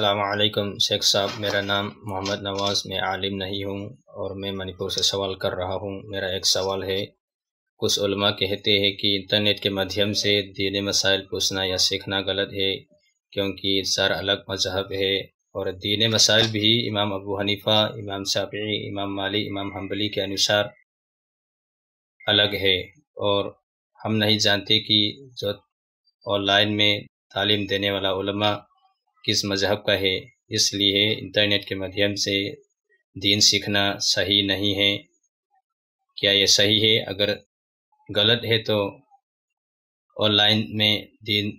अल्लाम शेख साहब मेरा नाम मोहम्मद नवाज़ मैं आलिम नहीं हूँ और मैं मणिपुर से सवाल कर रहा हूँ मेरा एक सवाल है कुछ उलमा कहते हैं कि इंटरनेट के माध्यम से दीनी मसाइल पूछना या सीखना गलत है क्योंकि सर अलग मजहब है और दीनी मसाइल भी इमाम अबू हनीफ़ा इमाम शाफी इमाम माली इमाम हम्बली के अनुसार अलग है और हम नहीं जानते कि जो ऑनलाइन में तालीम देने वाला उलमा किस मज़हब का है इसलिए इंटरनेट के माध्यम से दीन सीखना सही नहीं है क्या यह सही है अगर गलत है तो ऑनलाइन में दीन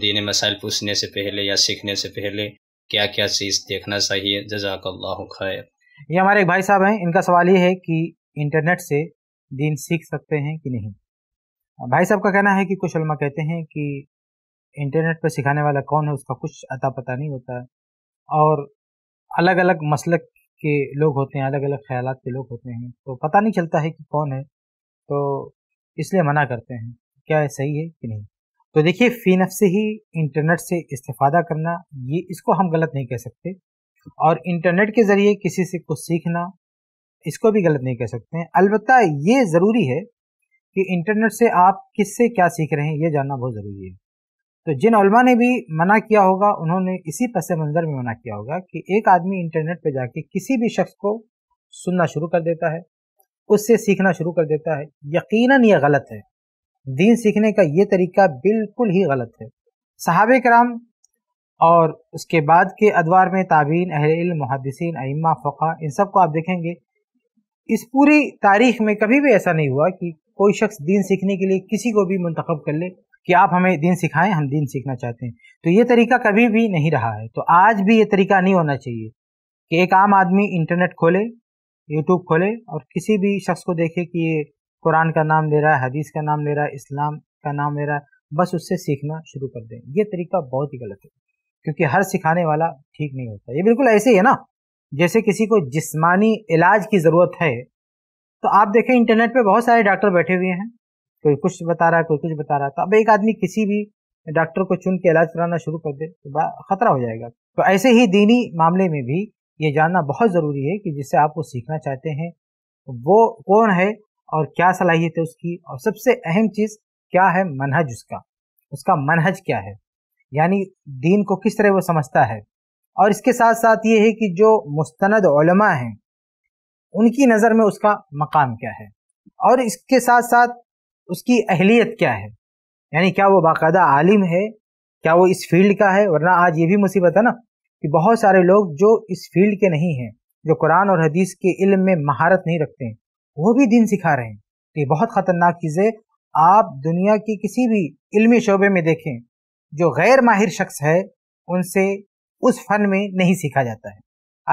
दीन मसाइल पूछने से पहले या सीखने से पहले क्या क्या चीज़ देखना चाहिए जजाकल्ला खैर ये हमारे एक भाई साहब हैं इनका सवाल ये है कि इंटरनेट से दीन सीख सकते हैं कि नहीं भाई साहब का कहना है कि कुछ कहते हैं कि इंटरनेट पर सिखाने वाला कौन है उसका कुछ अता पता नहीं होता है और अलग अलग मसलक के लोग होते हैं अलग अलग ख्याल के लोग होते हैं तो पता नहीं चलता है कि कौन है तो इसलिए मना करते हैं क्या है सही है कि नहीं तो देखिए फ़ी नफ से ही इंटरनेट से इस्तेफादा करना ये इसको हम गलत नहीं कह सकते और इंटरनेट के ज़रिए किसी से कुछ सीखना इसको भी गलत नहीं कह सकते हैं अलबत् ये ज़रूरी है कि इंटरनेट से आप किससे क्या सीख रहे हैं ये जानना बहुत ज़रूरी है तो जिन उलमा ने भी मना किया होगा उन्होंने इसी पस मंज़र में मना किया होगा कि एक आदमी इंटरनेट पर जाके किसी भी शख्स को सुनना शुरू कर देता है उससे सीखना शुरू कर देता है यकीनन यह गलत है दीन सीखने का ये तरीका बिल्कुल ही गलत है साहब कराम और उसके बाद के अदवार में ताबीन अहर महदसिन अम्मा फ़ा इन सब को आप देखेंगे इस पूरी तारीख में कभी भी ऐसा नहीं हुआ कि कोई शख्स दीन सीखने के लिए किसी को भी मंतखब कर ले कि आप हमें दिन सिखाएं हम दिन सीखना चाहते हैं तो ये तरीका कभी भी नहीं रहा है तो आज भी ये तरीका नहीं होना चाहिए कि एक आम आदमी इंटरनेट खोले यूट्यूब खोले और किसी भी शख्स को देखे कि ये कुरान का नाम ले रहा है हदीस का नाम ले रहा है इस्लाम का नाम ले रहा है बस उससे सीखना शुरू कर दें ये तरीका बहुत ही गलत है क्योंकि हर सिखाने वाला ठीक नहीं होता ये बिल्कुल ऐसे ही है ना जैसे किसी को जिस्मानी इलाज की ज़रूरत है तो आप देखें इंटरनेट पर बहुत सारे डॉक्टर बैठे हुए हैं कोई कुछ बता रहा है कोई कुछ बता रहा है तो अब एक आदमी किसी भी डॉक्टर को चुन के इलाज कराना शुरू कर दे तो खतरा हो जाएगा तो ऐसे ही दीनी मामले में भी ये जानना बहुत ज़रूरी है कि जिससे आप वो सीखना चाहते हैं वो कौन है और क्या सलाहियत है उसकी और सबसे अहम चीज़ क्या है मनहज उसका उसका मनहज क्या है यानी दीन को किस तरह वो समझता है और इसके साथ साथ ये है कि जो मुस्तंद हैं उनकी नज़र में उसका मकाम क्या है और इसके साथ साथ उसकी अहलियत क्या है यानी क्या वो बाकायदा आलिम है क्या वो इस फील्ड का है वरना आज ये भी मुसीबत है ना कि बहुत सारे लोग जो इस फील्ड के नहीं हैं जो कुरान और हदीस के इल्म में महारत नहीं रखते हैं वो भी दिन सिखा रहे हैं तो ये बहुत ख़तरनाक चीज़ है आप दुनिया के किसी भी इल्मी शोबे में देखें जो गैर माहिर शख्स है उनसे उस फन में नहीं सीखा जाता है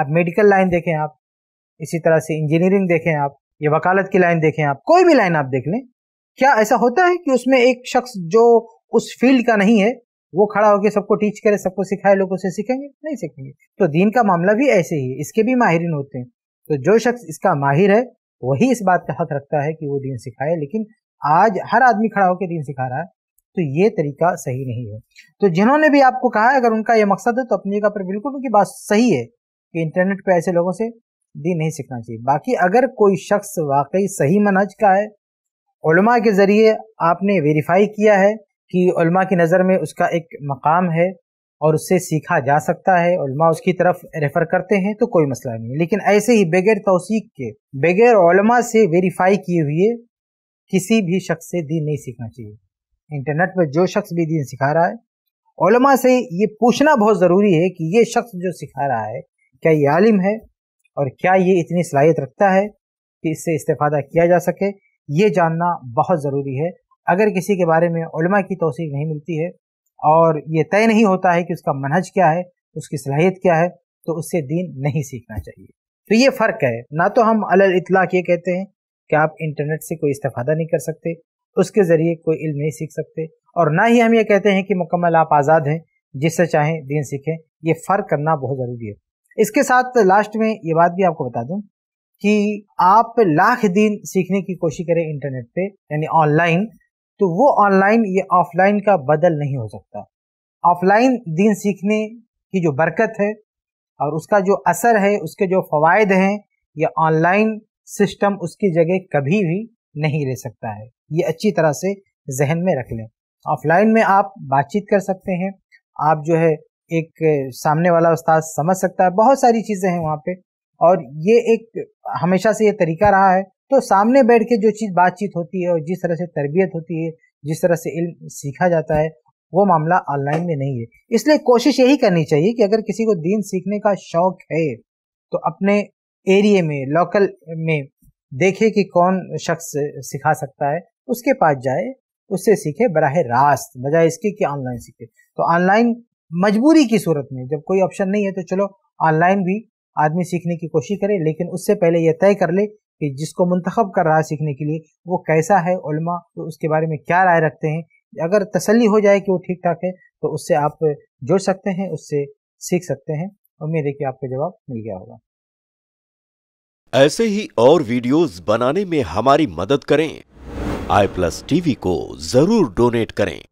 आप मेडिकल लाइन देखें आप इसी तरह से इंजीनियरिंग देखें आप ये वकालत की लाइन देखें आप कोई भी लाइन आप देख लें क्या ऐसा होता है कि उसमें एक शख्स जो उस फील्ड का नहीं है वो खड़ा होकर सबको टीच करे सबको सिखाए लोगों से सीखेंगे नहीं सीखेंगे तो दीन का मामला भी ऐसे ही है इसके भी माहिरीन होते हैं तो जो शख्स इसका माहिर है वही इस बात का हक रखता है कि वो दीन सिखाए लेकिन आज हर आदमी खड़ा होकर दीन सिखा रहा है तो ये तरीका सही नहीं है तो जिन्होंने भी आपको कहा है अगर उनका यह मकसद है तो अपनी जगह पर बिल्कुल उनकी बात सही है कि इंटरनेट पर ऐसे लोगों से दीन नहीं सीखना चाहिए बाकी अगर कोई शख्स वाकई सही मनाज का है उलमा के ज़रिए आपने वेरीफाई किया है कि उलमा की नज़र में उसका एक मकाम है और उससे सीखा जा सकता है उलमा उसकी तरफ रेफ़र करते हैं तो कोई मसला नहीं है लेकिन ऐसे ही बगैर तोसीक के बगैर उलमा से वेरीफाई किए हुए किसी भी शख्स से दीन नहीं सीखना चाहिए इंटरनेट पर जो शख्स भी दीन सिखा रहा है उलमा से ये पूछना बहुत ज़रूरी है कि ये शख्स जो सिखा रहा है क्या ये आलिम है और क्या ये इतनी सलाहियत रखता है कि इससे इस्तेफादा किया जा सके ये जानना बहुत ज़रूरी है अगर किसी के बारे में उलमा की तोसी नहीं मिलती है और ये तय नहीं होता है कि उसका मनहज क्या है उसकी सलाहियत क्या है तो उससे दीन नहीं सीखना चाहिए तो ये फ़र्क है ना तो हम अल इतलाक ये कहते हैं कि आप इंटरनेट से कोई इस्तेफादा नहीं कर सकते उसके ज़रिए कोई इल्म नहीं सीख सकते और ना ही हम ये कहते हैं कि मुकम्मल आप आज़ाद हैं जिससे चाहें दीन सीखें ये फ़र्क करना बहुत ज़रूरी है इसके साथ लास्ट में ये बात भी आपको बता दूँ कि आप लाख दिन सीखने की कोशिश करें इंटरनेट पे यानी ऑनलाइन तो वो ऑनलाइन या ऑफलाइन का बदल नहीं हो सकता ऑफलाइन दिन सीखने की जो बरकत है और उसका जो असर है उसके जो फवायद हैं ये ऑनलाइन सिस्टम उसकी जगह कभी भी नहीं ले सकता है ये अच्छी तरह से जहन में रख लें ऑफलाइन में आप बातचीत कर सकते हैं आप जो है एक सामने वाला उस्ताद समझ सकता है बहुत सारी चीज़ें हैं वहाँ पे और ये एक हमेशा से ये तरीका रहा है तो सामने बैठ के जो चीज़ बातचीत होती है और जिस तरह से तरबियत होती है जिस तरह से इल्म सीखा जाता है वो मामला ऑनलाइन में नहीं है इसलिए कोशिश यही करनी चाहिए कि अगर किसी को दीन सीखने का शौक है तो अपने एरिए में लोकल में देखे कि कौन शख्स सिखा सकता है उसके पास जाए उससे सीखे बरह रास्त बजाय इसके कि ऑनलाइन सीखे तो ऑनलाइन मजबूरी की सूरत में जब कोई ऑप्शन नहीं है तो चलो ऑनलाइन भी आदमी सीखने की कोशिश करे लेकिन उससे पहले यह तय कर ले कि जिसको मंतखब कर रहा है सीखने के लिए वो कैसा है उलमा तो उसके बारे में क्या राय रखते हैं अगर तसल्ली हो जाए कि वो ठीक ठाक है तो उससे आप जुड़ सकते हैं उससे सीख सकते हैं उम्मीद है कि आपको जवाब मिल गया होगा ऐसे ही और वीडियोस बनाने में हमारी मदद करें आई प्लस टीवी को जरूर डोनेट करें